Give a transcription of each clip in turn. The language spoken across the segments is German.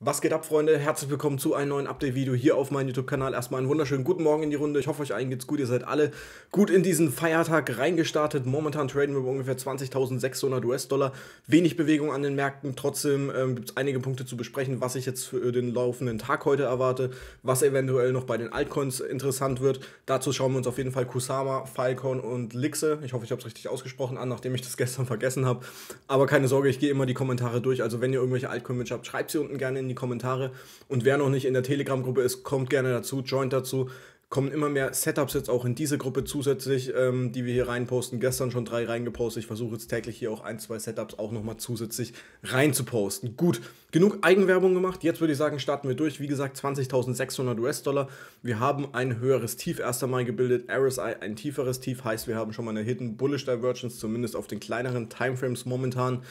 Was geht ab, Freunde? Herzlich willkommen zu einem neuen Update-Video hier auf meinem YouTube-Kanal. Erstmal einen wunderschönen guten Morgen in die Runde. Ich hoffe, euch allen geht's gut. Ihr seid alle gut in diesen Feiertag reingestartet. Momentan traden wir bei ungefähr 20.600 US-Dollar. Wenig Bewegung an den Märkten. Trotzdem ähm, gibt es einige Punkte zu besprechen, was ich jetzt für den laufenden Tag heute erwarte, was eventuell noch bei den Altcoins interessant wird. Dazu schauen wir uns auf jeden Fall Kusama, Filecoin und Lixe, ich hoffe, ich habe es richtig ausgesprochen, an, nachdem ich das gestern vergessen habe. Aber keine Sorge, ich gehe immer die Kommentare durch. Also wenn ihr irgendwelche Altcoin-Wünsche habt, schreibt sie unten gerne in in die Kommentare. Und wer noch nicht in der Telegram-Gruppe ist, kommt gerne dazu, joint dazu kommen immer mehr Setups jetzt auch in diese Gruppe zusätzlich, ähm, die wir hier reinposten. Gestern schon drei reingepostet. Ich versuche jetzt täglich hier auch ein, zwei Setups auch nochmal zusätzlich reinzuposten. Gut, genug Eigenwerbung gemacht. Jetzt würde ich sagen, starten wir durch. Wie gesagt, 20.600 US-Dollar. Wir haben ein höheres Tief erst einmal gebildet. RSI ein tieferes Tief. Heißt, wir haben schon mal eine Hidden Bullish Divergence, zumindest auf den kleineren Timeframes momentan.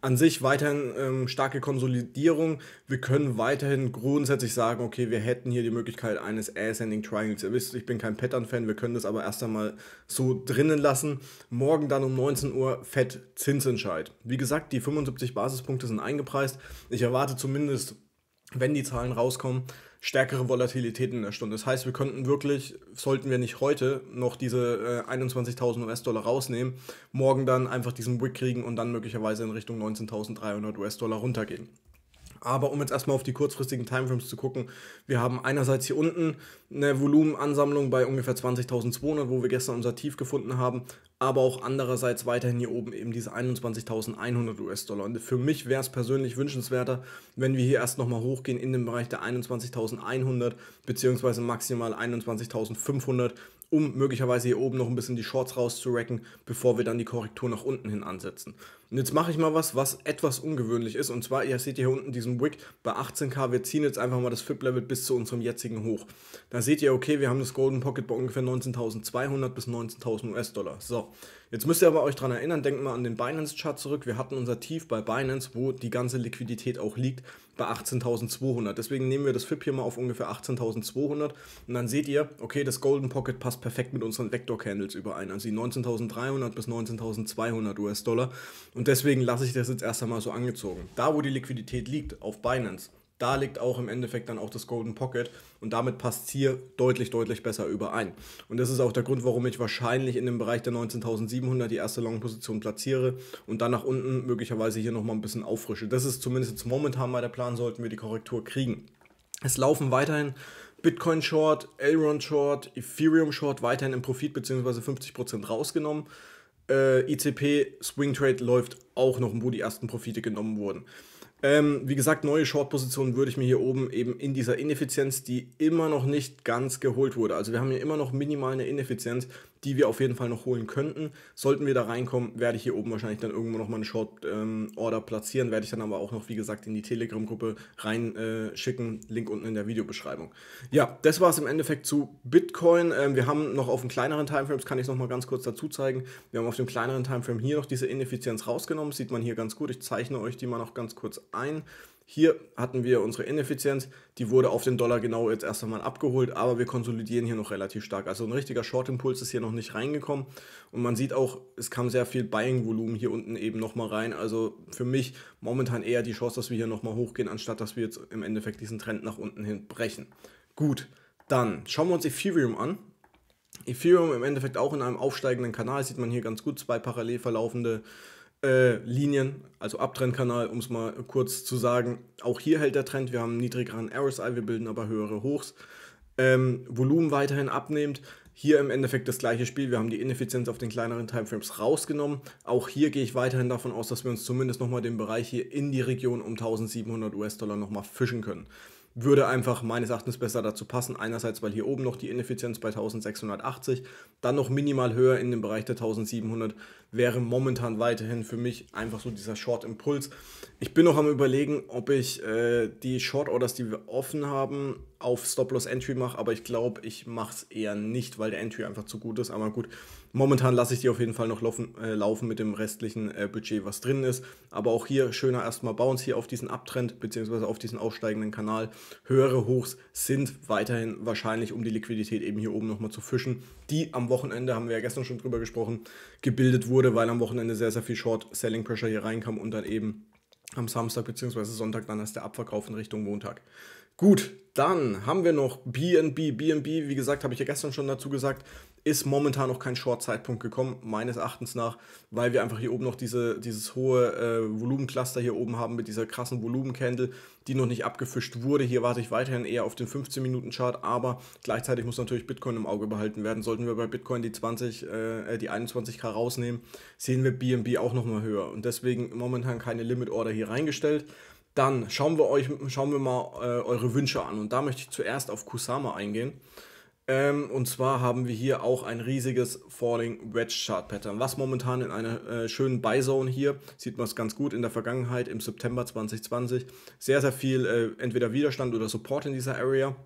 An sich weiterhin ähm, starke Konsolidierung. Wir können weiterhin grundsätzlich sagen, okay, wir hätten hier die Möglichkeit eines Ascending Triangles ihr wisst, ich bin kein Pattern-Fan, wir können das aber erst einmal so drinnen lassen. Morgen dann um 19 Uhr Fett Zinsentscheid. Wie gesagt, die 75 Basispunkte sind eingepreist. Ich erwarte zumindest, wenn die Zahlen rauskommen, stärkere Volatilität in der Stunde. Das heißt, wir könnten wirklich, sollten wir nicht heute noch diese äh, 21.000 US-Dollar rausnehmen, morgen dann einfach diesen Wick kriegen und dann möglicherweise in Richtung 19.300 US-Dollar runtergehen. Aber um jetzt erstmal auf die kurzfristigen Timeframes zu gucken, wir haben einerseits hier unten eine Volumenansammlung bei ungefähr 20.200, wo wir gestern unser Tief gefunden haben, aber auch andererseits weiterhin hier oben eben diese 21.100 US-Dollar. Und für mich wäre es persönlich wünschenswerter, wenn wir hier erst nochmal hochgehen in den Bereich der 21.100 bzw. maximal 21.500 um möglicherweise hier oben noch ein bisschen die Shorts rauszurecken, bevor wir dann die Korrektur nach unten hin ansetzen. Und jetzt mache ich mal was, was etwas ungewöhnlich ist. Und zwar, ihr seht hier unten diesen Wick bei 18k. Wir ziehen jetzt einfach mal das FIP-Level bis zu unserem jetzigen Hoch. Da seht ihr, okay, wir haben das Golden Pocket bei ungefähr 19.200 bis 19.000 US-Dollar. So, Jetzt müsst ihr aber euch daran erinnern, denkt mal an den Binance-Chart zurück. Wir hatten unser Tief bei Binance, wo die ganze Liquidität auch liegt, bei 18.200. Deswegen nehmen wir das FIP hier mal auf ungefähr 18.200 und dann seht ihr, okay, das Golden Pocket passt perfekt mit unseren Vector-Candles überein, also die 19.300 bis 19.200 US-Dollar. Und deswegen lasse ich das jetzt erst einmal so angezogen. Da, wo die Liquidität liegt, auf Binance, da liegt auch im Endeffekt dann auch das Golden Pocket und damit passt es hier deutlich, deutlich besser überein. Und das ist auch der Grund, warum ich wahrscheinlich in dem Bereich der 19.700 die erste Long-Position platziere und dann nach unten möglicherweise hier nochmal ein bisschen auffrische. Das ist zumindest jetzt momentan mal der Plan, sollten wir die Korrektur kriegen. Es laufen weiterhin Bitcoin Short, Elrond Short, Ethereum Short weiterhin im Profit bzw. 50% rausgenommen. Äh, ICP Swing Trade läuft auch noch, wo die ersten Profite genommen wurden. Ähm, wie gesagt, neue Short-Positionen würde ich mir hier oben eben in dieser Ineffizienz, die immer noch nicht ganz geholt wurde. Also wir haben hier immer noch minimal eine Ineffizienz die wir auf jeden Fall noch holen könnten. Sollten wir da reinkommen, werde ich hier oben wahrscheinlich dann irgendwo nochmal einen Short-Order ähm, platzieren, werde ich dann aber auch noch, wie gesagt, in die Telegram-Gruppe reinschicken. Äh, Link unten in der Videobeschreibung. Ja, das war es im Endeffekt zu Bitcoin. Ähm, wir haben noch auf dem kleineren Timeframe, das kann ich nochmal ganz kurz dazu zeigen, wir haben auf dem kleineren Timeframe hier noch diese Ineffizienz rausgenommen, sieht man hier ganz gut. Ich zeichne euch die mal noch ganz kurz ein. Hier hatten wir unsere Ineffizienz, die wurde auf den Dollar genau jetzt erst einmal abgeholt, aber wir konsolidieren hier noch relativ stark. Also ein richtiger Short-Impuls ist hier noch nicht reingekommen und man sieht auch, es kam sehr viel Buying-Volumen hier unten eben nochmal rein. Also für mich momentan eher die Chance, dass wir hier nochmal hochgehen, anstatt dass wir jetzt im Endeffekt diesen Trend nach unten hin brechen. Gut, dann schauen wir uns Ethereum an. Ethereum im Endeffekt auch in einem aufsteigenden Kanal, sieht man hier ganz gut, zwei parallel verlaufende äh, äh, Linien, also Abtrendkanal, um es mal kurz zu sagen. Auch hier hält der Trend. Wir haben einen niedrigeren RSI, wir bilden aber höhere Hochs. Ähm, Volumen weiterhin abnehmend. Hier im Endeffekt das gleiche Spiel. Wir haben die Ineffizienz auf den kleineren Timeframes rausgenommen. Auch hier gehe ich weiterhin davon aus, dass wir uns zumindest nochmal den Bereich hier in die Region um 1700 US-Dollar nochmal fischen können würde einfach meines Erachtens besser dazu passen. Einerseits, weil hier oben noch die Ineffizienz bei 1680, dann noch minimal höher in dem Bereich der 1700 wäre momentan weiterhin für mich einfach so dieser Short-Impuls. Ich bin noch am überlegen, ob ich äh, die Short-Orders, die wir offen haben, auf Stop-Loss Entry mache, aber ich glaube, ich mache es eher nicht, weil der Entry einfach zu gut ist. Aber gut, momentan lasse ich die auf jeden Fall noch laufen, äh, laufen mit dem restlichen äh, Budget, was drin ist. Aber auch hier schöner erstmal Bounce hier auf diesen Abtrend bzw. auf diesen aufsteigenden Kanal. Höhere Hochs sind weiterhin wahrscheinlich, um die Liquidität eben hier oben nochmal zu fischen, die am Wochenende, haben wir ja gestern schon drüber gesprochen, gebildet wurde, weil am Wochenende sehr, sehr viel Short-Selling-Pressure hier reinkam und dann eben am Samstag bzw. Sonntag dann erst der Abverkauf in Richtung Montag. Gut, dann haben wir noch BNB. BNB, wie gesagt, habe ich ja gestern schon dazu gesagt, ist momentan noch kein Short-Zeitpunkt gekommen, meines Erachtens nach, weil wir einfach hier oben noch diese, dieses hohe äh, Volumencluster hier oben haben mit dieser krassen Volumencandle, die noch nicht abgefischt wurde. Hier warte ich weiterhin eher auf den 15-Minuten-Chart, aber gleichzeitig muss natürlich Bitcoin im Auge behalten werden. Sollten wir bei Bitcoin die 20, äh, äh, die 21k rausnehmen, sehen wir BNB auch nochmal höher und deswegen momentan keine Limit-Order hier reingestellt. Dann schauen wir euch, schauen wir mal äh, eure Wünsche an. Und da möchte ich zuerst auf Kusama eingehen. Ähm, und zwar haben wir hier auch ein riesiges Falling Wedge Chart Pattern, was momentan in einer äh, schönen Buy Zone hier, sieht man es ganz gut in der Vergangenheit im September 2020, sehr, sehr viel äh, entweder Widerstand oder Support in dieser Area.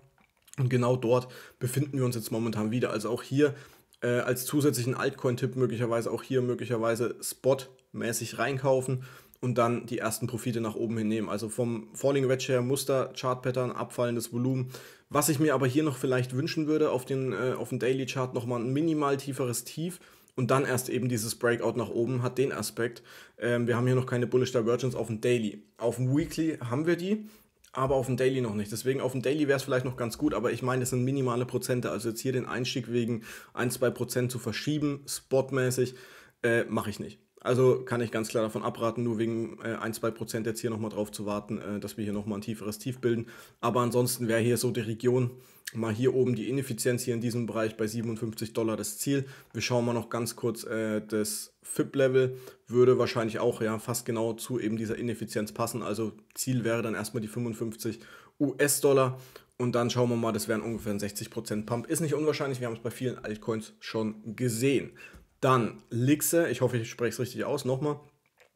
Und genau dort befinden wir uns jetzt momentan wieder. Also auch hier äh, als zusätzlichen Altcoin-Tipp möglicherweise auch hier möglicherweise spotmäßig reinkaufen und dann die ersten Profite nach oben hinnehmen. Also vom Falling Wedge her Muster, Chart Pattern, abfallendes Volumen. Was ich mir aber hier noch vielleicht wünschen würde, auf den, äh, auf den Daily Chart nochmal ein minimal tieferes Tief und dann erst eben dieses Breakout nach oben hat den Aspekt. Ähm, wir haben hier noch keine Bullish Divergence auf dem Daily. Auf dem Weekly haben wir die, aber auf dem Daily noch nicht. Deswegen auf dem Daily wäre es vielleicht noch ganz gut, aber ich meine, es sind minimale Prozente. Also jetzt hier den Einstieg wegen 1-2% zu verschieben, spotmäßig, äh, mache ich nicht. Also kann ich ganz klar davon abraten, nur wegen äh, 1, 2 jetzt hier nochmal drauf zu warten, äh, dass wir hier nochmal ein tieferes Tief bilden. Aber ansonsten wäre hier so die Region, mal hier oben die Ineffizienz hier in diesem Bereich bei 57 Dollar das Ziel. Wir schauen mal noch ganz kurz äh, das FIP-Level, würde wahrscheinlich auch ja fast genau zu eben dieser Ineffizienz passen. Also Ziel wäre dann erstmal die 55 US-Dollar. Und dann schauen wir mal, das wären ungefähr ein 60% Pump. Ist nicht unwahrscheinlich, wir haben es bei vielen Altcoins schon gesehen. Dann Lixe, ich hoffe, ich spreche es richtig aus, nochmal.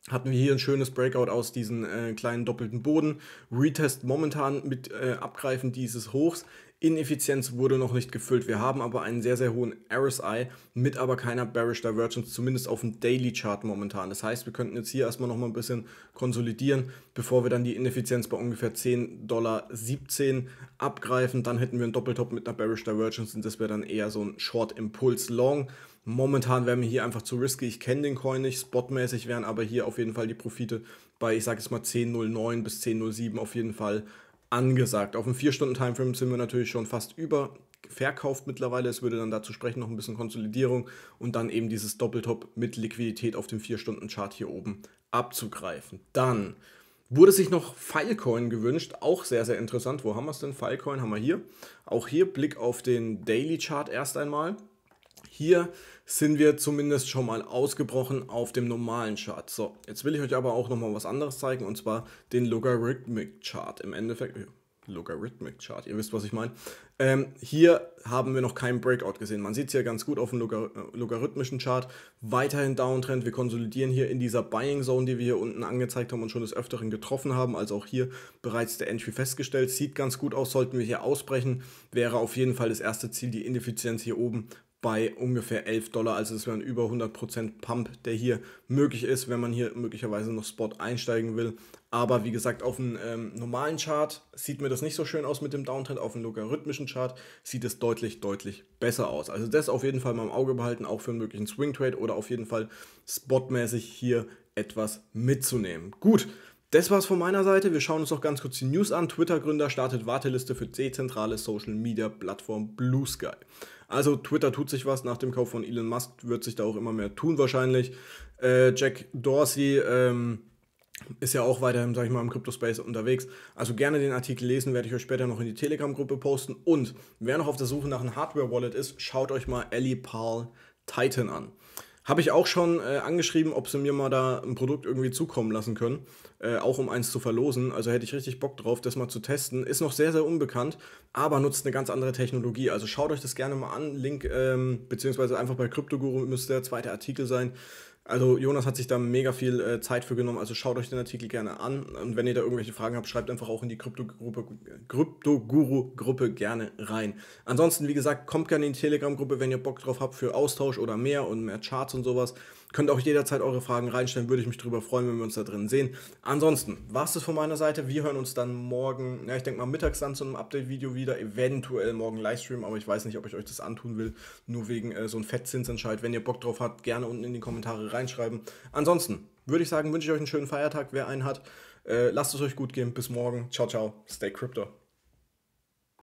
Hatten wir hier ein schönes Breakout aus diesem äh, kleinen doppelten Boden. Retest momentan mit äh, Abgreifen dieses Hochs. Ineffizienz wurde noch nicht gefüllt. Wir haben aber einen sehr, sehr hohen RSI mit aber keiner Bearish Divergence, zumindest auf dem Daily Chart momentan. Das heißt, wir könnten jetzt hier erstmal nochmal ein bisschen konsolidieren, bevor wir dann die Ineffizienz bei ungefähr 10,17 Dollar abgreifen. Dann hätten wir einen Doppeltop mit einer Bearish Divergence und das wäre dann eher so ein Short Impulse Long. Momentan wäre mir hier einfach zu risky. Ich kenne den Coin nicht. Spotmäßig wären aber hier auf jeden Fall die Profite bei, ich sage jetzt mal 10.09 bis 10.07 auf jeden Fall angesagt. Auf dem 4-Stunden-Timeframe sind wir natürlich schon fast über verkauft mittlerweile. Es würde dann dazu sprechen, noch ein bisschen Konsolidierung und dann eben dieses Doppeltop mit Liquidität auf dem 4-Stunden-Chart hier oben abzugreifen. Dann wurde sich noch Filecoin gewünscht, auch sehr, sehr interessant. Wo haben wir es denn? Filecoin haben wir hier. Auch hier Blick auf den Daily Chart erst einmal. Hier sind wir zumindest schon mal ausgebrochen auf dem normalen Chart. So, jetzt will ich euch aber auch nochmal was anderes zeigen und zwar den Logarithmic Chart. Im Endeffekt, äh, Logarithmic Chart, ihr wisst, was ich meine. Ähm, hier haben wir noch keinen Breakout gesehen. Man sieht es hier ganz gut auf dem Logar äh, logarithmischen Chart. Weiterhin Downtrend. Wir konsolidieren hier in dieser Buying Zone, die wir hier unten angezeigt haben und schon des Öfteren getroffen haben. Also auch hier bereits der Entry festgestellt. Sieht ganz gut aus. Sollten wir hier ausbrechen, wäre auf jeden Fall das erste Ziel die Ineffizienz hier oben bei ungefähr 11 Dollar. Also es wäre ein über 100% Pump, der hier möglich ist, wenn man hier möglicherweise noch Spot einsteigen will. Aber wie gesagt, auf einem ähm, normalen Chart sieht mir das nicht so schön aus mit dem Downtrend. Auf einem logarithmischen Chart sieht es deutlich, deutlich besser aus. Also das auf jeden Fall mal im Auge behalten, auch für einen möglichen Swing Trade oder auf jeden Fall spotmäßig hier etwas mitzunehmen. Gut, das war's von meiner Seite. Wir schauen uns noch ganz kurz die News an. Twitter-Gründer startet Warteliste für dezentrale Social-Media-Plattform Blue Sky. Also Twitter tut sich was. Nach dem Kauf von Elon Musk wird sich da auch immer mehr tun wahrscheinlich. Äh, Jack Dorsey ähm, ist ja auch weiterhin, sag ich mal, im Crypto-Space unterwegs. Also gerne den Artikel lesen, werde ich euch später noch in die Telegram-Gruppe posten. Und wer noch auf der Suche nach einem Hardware-Wallet ist, schaut euch mal Ellie Paul Titan an. Habe ich auch schon äh, angeschrieben, ob sie mir mal da ein Produkt irgendwie zukommen lassen können, äh, auch um eins zu verlosen. Also hätte ich richtig Bock drauf, das mal zu testen. Ist noch sehr, sehr unbekannt, aber nutzt eine ganz andere Technologie. Also schaut euch das gerne mal an. Link, ähm, beziehungsweise einfach bei CryptoGuru müsste der zweite Artikel sein. Also Jonas hat sich da mega viel äh, Zeit für genommen, also schaut euch den Artikel gerne an. Und wenn ihr da irgendwelche Fragen habt, schreibt einfach auch in die Krypto-Guru-Gruppe gerne rein. Ansonsten, wie gesagt, kommt gerne in die Telegram-Gruppe, wenn ihr Bock drauf habt für Austausch oder mehr und mehr Charts und sowas. Könnt auch jederzeit eure Fragen reinstellen, würde ich mich darüber freuen, wenn wir uns da drin sehen. Ansonsten war es das von meiner Seite. Wir hören uns dann morgen, ja, ich denke mal mittags dann zu einem Update-Video wieder, eventuell morgen Livestream, aber ich weiß nicht, ob ich euch das antun will, nur wegen äh, so einem Fettzinsentscheid. Wenn ihr Bock drauf habt, gerne unten in die Kommentare reinschreiben. Ansonsten würde ich sagen, wünsche ich euch einen schönen Feiertag, wer einen hat. Äh, lasst es euch gut gehen. Bis morgen. Ciao, ciao. Stay Crypto.